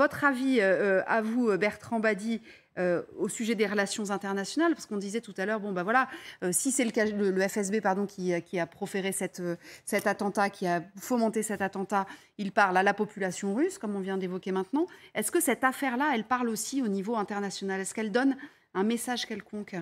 Votre avis euh, euh, à vous, euh, Bertrand Badi, au sujet des relations internationales, parce qu'on disait tout à l'heure, bon bah, voilà, si c'est le, le, FSB pardon qui, a proféré cette, cet attentat, qui a fomenté cet attentat, il parle à la population russe, comme on vient d'évoquer maintenant. Est-ce que cette affaire-là, elle parle aussi au niveau international Est-ce qu'elle donne un message quelconque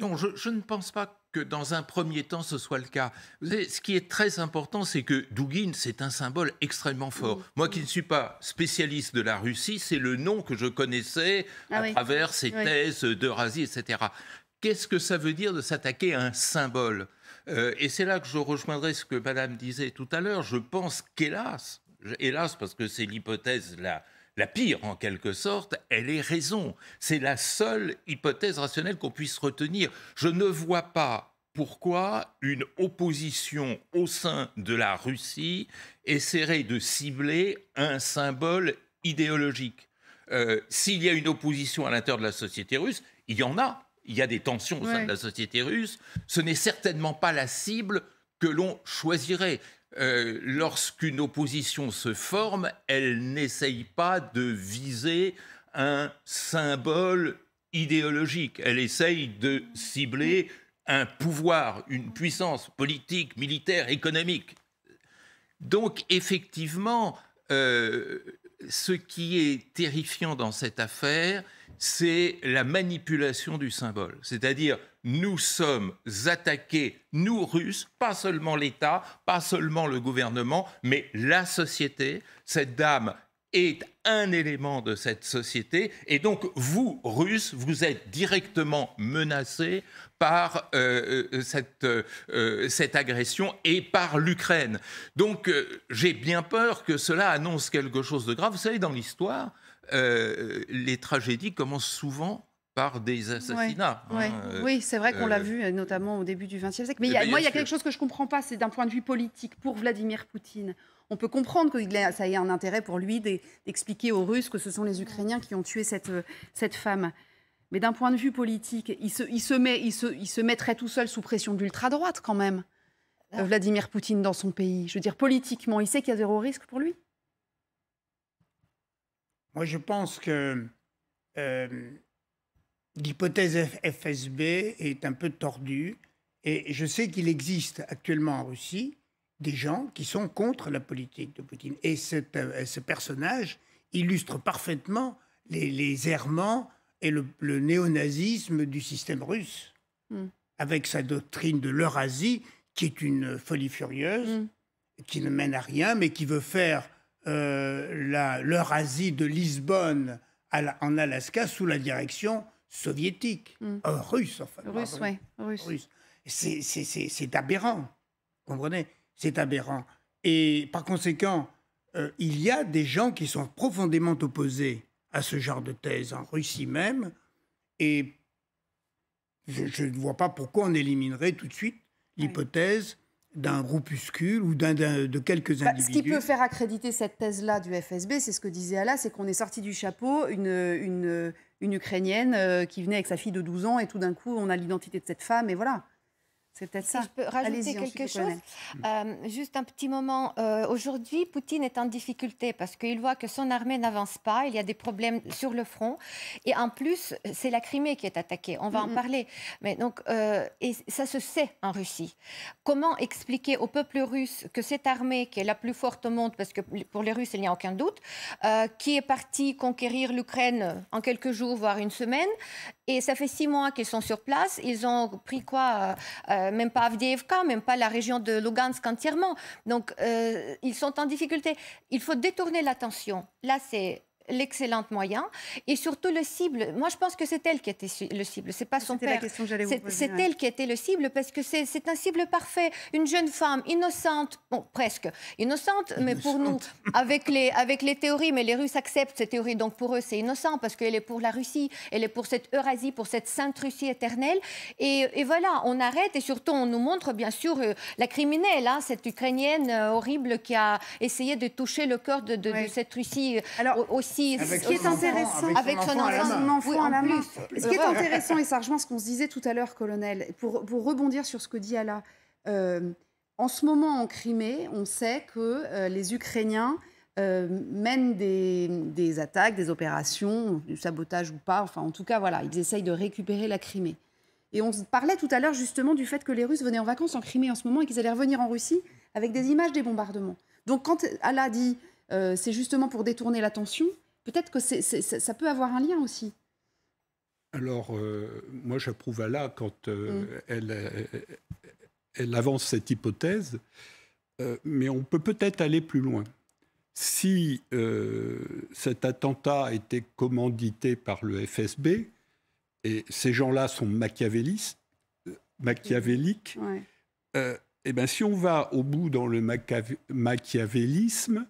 non, je, ne pense pas que dans un premier temps ce soit le cas. ce qui est très important, c'est que Dugin, c'est un symbole extrêmement fort. Moi qui ne suis pas spécialiste de la Russie, c'est le nom que je connaissais ah à travers ses thèses d'Eurasie, etc. Qu'est-ce que ça veut dire de s'attaquer à un symbole euh, Et c'est là que je rejoindrai ce que Madame disait tout à l'heure. Je pense qu'hélas, hélas parce que c'est l'hypothèse là la pire en quelque sorte, elle est raison. C'est la seule hypothèse rationnelle qu'on puisse retenir. Je ne vois pas pourquoi une opposition au sein de la Russie essaierait de cibler un symbole idéologique. Euh, s'il y a une opposition à l'intérieur de la société russe, il y en a. Il y a des tensions au sein de la société russe. Ce n'est certainement pas la cible que l'on choisirait. Euh, lorsqu'une opposition se forme, elle n'essaye pas de viser un symbole idéologique, elle essaye de cibler un pouvoir, une puissance politique, militaire, économique. Donc effectivement, euh, ce qui est terrifiant dans cette affaire, c'est la manipulation du symbole. C'est-à-dire, nous sommes attaqués, nous Russes, pas seulement l'État, pas seulement le gouvernement, mais la société. Cette dame est un élément de cette société. Et donc, vous, Russes, vous êtes directement menacés par euh, euh, euh, cette, cette agression et par l'Ukraine. Donc, j'ai bien peur que cela annonce quelque chose de grave. Vous savez, dans l'histoire, les tragédies commencent souvent par des assassinats. Hein, oui, c'est vrai qu'on l'a vu, notamment au début du XXe siècle. Mais eh moi, il y a quelque chose que je ne comprends pas, c'est d'un point de vue politique, pour Vladimir Poutine on peut comprendre que ça ait un intérêt pour lui d'expliquer aux Russes que ce sont les Ukrainiens qui ont tué cette, euh, femme. Mais d'un point de vue politique, il se, mettrait tout seul sous pression d'ultra droite quand même, euh, ah. Vladimir Poutine dans son pays. Je veux dire, politiquement, il sait qu'il y a zéro risque pour lui. Moi, je pense que euh, l'hypothèse FSB est un peu tordue. Et je sais qu'il existe actuellement en Russie des gens qui sont contre la politique de Poutine. Et euh, ce personnage illustre parfaitement les, les errements et le, néonazisme du système russe, hmm. avec sa doctrine de l'Eurasie, qui est une folie furieuse, hmm. qui ne mène à rien, mais qui veut faire euh, la l'Eurasie de Lisbonne à en Alaska sous la direction soviétique, hmm. euh, russe enfin. Russe, oui. russe. C'est aberrant, comprenez c'est aberrant. Et par conséquent, euh, il y a des gens qui sont profondément opposés à ce genre de thèse en Russie même, et je, ne vois pas pourquoi on éliminerait tout de suite l'hypothèse d'un groupuscule ou d'un, de quelques individus. Bah, ce qui peut faire accréditer cette thèse-là du FSB, c'est ce que disait là c'est qu'on est sorti du chapeau une, une, une Ukrainienne euh, qui venait avec sa fille de 12 ans et tout d'un coup on a l'identité de cette femme et voilà si je peux rajouter quelque chose, euh, juste un petit moment. Euh, aujourd'hui, Poutine est en difficulté parce qu'il voit que son armée n'avance pas, il y a des problèmes sur le front. Et en plus, c'est la Crimée qui est attaquée, on va en parler. Mais donc, euh, et ça se sait en Russie. Comment expliquer au peuple russe que cette armée, qui est la plus forte au monde, parce que pour les Russes, il n'y a aucun doute, qui est partie conquérir l'Ukraine en quelques jours, voire une semaine, et ça fait six mois qu'ils sont sur place. Ils ont pris quoi euh, euh, Même pas Avdiivka, même pas la région de Lugansk entièrement. Donc, euh, ils sont en difficulté. Il faut détourner l'attention. Là, c'est l'excellente moyen et surtout le cible. Moi, je pense que c'est elle qui était le cible, c'est pas son père. C'est elle qui était le cible parce que c'est un cible parfait. Une jeune femme innocente, presque innocente, mais pour nous, avec les, avec les théories, mais les Russes acceptent ces théories, donc pour eux, c'est innocent parce qu'elle est pour la Russie, elle est pour cette Eurasie, pour cette sainte Russie éternelle. Et, voilà, on arrête et surtout, on nous montre bien sûr euh, la criminelle, hein, cette Ukrainienne euh, horrible qui a essayé de toucher le cœur de, cette Russie euh, aussi ce qui est intéressant, avec Ce qui est intéressant, et ça rejoint ce qu'on se disait tout à l'heure, colonel, pour, rebondir sur ce que dit Alain, euh, en ce moment en Crimée, on sait que euh, les Ukrainiens euh, mènent des, attaques, des opérations, du sabotage ou pas, enfin en tout cas, voilà, ils essayent de récupérer la Crimée. Et on parlait tout à l'heure justement du fait que les Russes venaient en vacances en Crimée en ce moment et qu'ils allaient revenir en Russie avec des images des bombardements. Donc quand Allah dit c'est justement pour détourner l'attention, Peut-être que ça peut avoir un lien aussi. Alors, euh, moi, j'approuve Allah quand euh, mm. euh, elle, avance cette hypothèse, mais on peut peut-être aller plus loin. Si cet attentat a été commandité par le FSB, et ces gens-là sont machiavélistes, machiavéliques, et eh ben, si on va au bout dans le machiavélisme,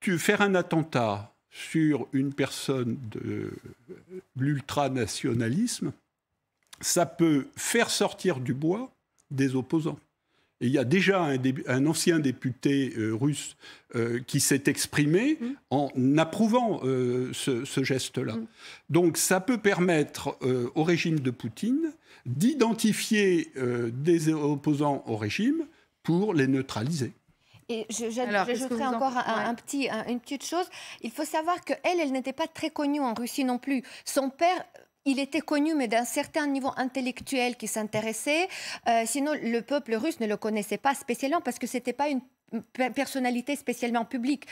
tu faire un attentat sur une personne de l'ultranationalisme, ça peut faire sortir du bois des opposants. Et il y a déjà un, ancien député euh, russe euh, qui s'est exprimé mmh. en approuvant euh, ce, geste-là. Mmh. Donc ça peut permettre au régime de Poutine d'identifier des opposants au régime pour les neutraliser. Et j'ajouterai encore un, petit, une petite chose. Il faut savoir qu'elle, elle, n'était pas très connue en Russie non plus. Son père il était connu, mais d'un certain niveau intellectuel qui s'intéressait. Euh, sinon, le peuple russe ne le connaissait pas spécialement parce que ce n'était pas une personnalité spécialement publique.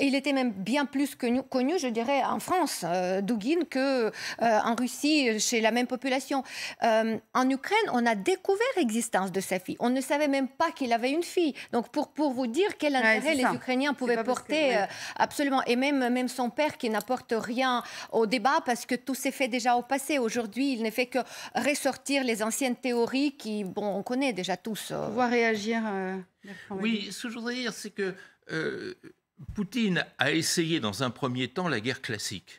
Il était même bien plus connu, je dirais, en France, euh, que euh, en Russie, chez la même population. Euh, en Ukraine, on a découvert l'existence de sa fille. On ne savait même pas qu'il avait une fille. Donc, pour, pour vous dire quel intérêt les Ukrainiens pouvaient porter, euh, absolument. Et même, même son père qui n'apporte rien au débat parce que tout s'est fait déjà au passé. Aujourd'hui, il ne fait que ressortir les anciennes théories qui, bon, on connaît déjà tous. Pouvoir réagir. Oui, ce que je voudrais dire, c'est que euh, Poutine a essayé dans un premier temps la guerre classique.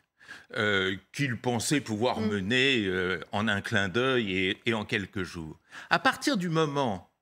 Euh, qu'il pensait pouvoir mm. mener euh, en un clin d'œil et, et en quelques jours. À partir du moment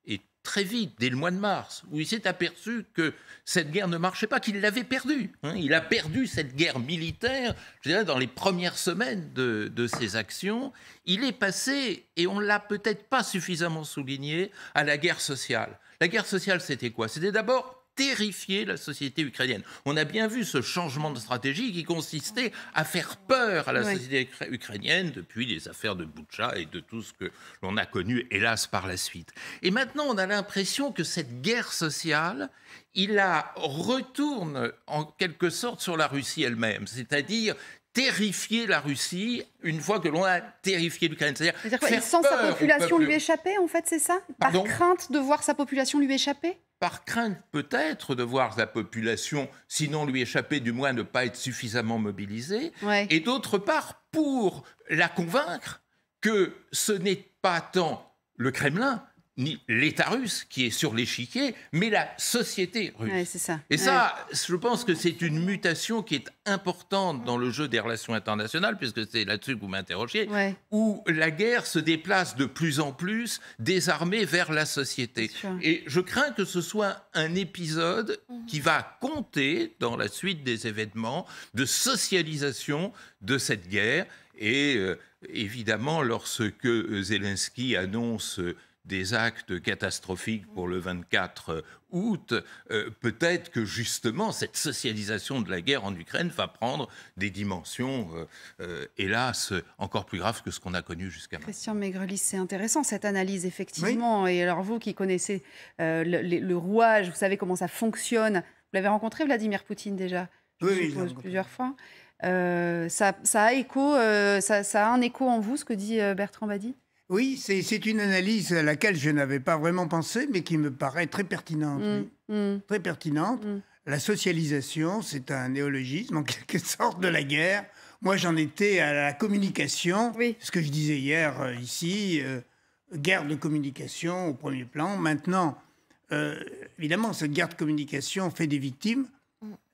très vite, dès le mois de mars, où il s'est aperçu que cette guerre ne marchait pas, qu'il l'avait perdue. Hein. il a perdu cette guerre militaire, je dirais, dans les premières semaines de, de ses actions. Il est passé, et on ne l'a peut-être pas suffisamment souligné, à la guerre sociale. La guerre sociale, c'était quoi C'était d'abord terrifier la société ukrainienne. On a bien vu ce changement de stratégie qui consistait à faire peur à la société ukrainienne depuis les affaires de Boucha et de tout ce que l'on a connu, hélas, par la suite. Et maintenant, on a l'impression que cette guerre sociale, il la retourne en quelque sorte sur la Russie elle-même, c'est-à-dire terrifier la Russie une fois que l'on a terrifié l'Ukraine. C'est-à-dire, il sent sa population lui échapper, en fait, c'est ça Par crainte de voir sa population lui échapper par crainte peut-être de voir la population, sinon lui échapper, du moins ne pas être suffisamment mobilisée, et d'autre part pour la convaincre que ce n'est pas tant le Kremlin, ni l'État russe qui est sur l'échiquier, mais la société russe. Et ça, je pense que c'est une mutation qui est importante dans le jeu des relations internationales, puisque c'est là-dessus que vous m'interrogez, où la guerre se déplace de plus en plus des armées vers la société. Et je crains que ce soit un épisode mmh. qui va compter dans la suite des événements de socialisation de cette guerre. Et euh, évidemment, lorsque Zelensky annonce... Euh, des actes catastrophiques pour le 24 euh, août, euh, peut-être que justement cette socialisation de la guerre en Ukraine va prendre des dimensions, euh, hélas, encore plus graves que ce qu'on a connu jusqu'à maintenant. Christian Maigrelis, c'est intéressant cette analyse, effectivement. Et alors vous qui connaissez le, rouage, vous savez comment ça fonctionne, vous l'avez rencontré Vladimir Poutine déjà, oui, plusieurs fois. Ça, a écho, ça, ça, a un écho en vous, ce que dit Bertrand Badi oui, c'est une analyse à laquelle je n'avais pas vraiment pensé, mais qui me paraît très pertinente. Mm, mm. Très pertinente. Mm. La socialisation, c'est un néologisme en quelque sorte de la guerre. Moi, j'en étais à la communication. Ce que je disais hier euh, ici, euh, guerre de communication au premier plan. Maintenant, euh, évidemment, cette guerre de communication fait des victimes,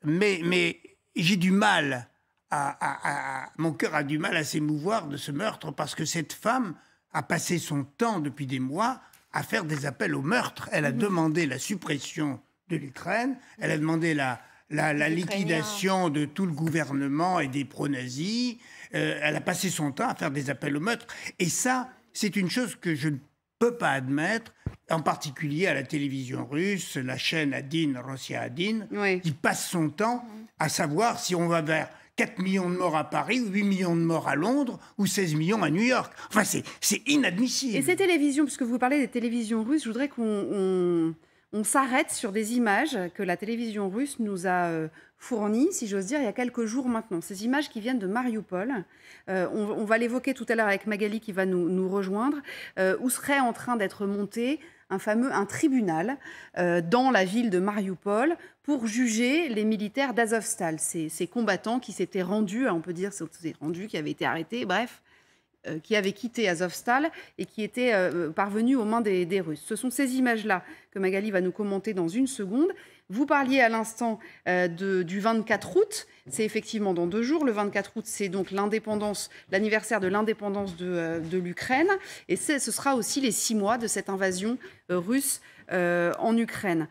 mais, j'ai du mal à, Mon cœur a du mal à s'émouvoir de ce meurtre parce que cette femme a passé son temps depuis des mois à faire des appels au meurtre. Elle a demandé la suppression de l'Ukraine, elle a demandé la, liquidation de tout le gouvernement et des pro-nazis, euh, elle a passé son temps à faire des appels au meurtre. Et ça, c'est une chose que je ne peux pas admettre, en particulier à la télévision russe, la chaîne Adin, Russia Adin, qui passe son temps mhm. à savoir si on va vers 4 millions de morts à Paris, 8 millions de morts à Londres ou 16 millions à New York. Enfin, c'est inadmissible. Et ces télévisions, puisque vous parlez des télévisions russes, je voudrais qu'on s'arrête sur des images que la télévision russe nous a euh, fournies, si j'ose dire, il y a quelques jours maintenant. Ces images qui viennent de Mariupol, euh, on, va l'évoquer tout à l'heure avec Magali qui va nous, rejoindre, euh, où serait en train d'être montée un fameux un tribunal euh, dans la ville de Mariupol pour juger les militaires d'Azovstal, ces, combattants qui s'étaient rendus, hein, on peut dire rendus, qui avaient été arrêtés, bref, euh, qui avait quitté Azovstal et qui était euh, euh, parvenu aux mains des, Russes. Ce sont ces images-là que Magali va nous commenter dans une seconde. Vous parliez à l'instant du 24 août. C'est effectivement dans deux jours. Le 24 août, c'est donc l'anniversaire de l'indépendance de, l'Ukraine. Et ce sera aussi les six mois de cette invasion russe en Ukraine.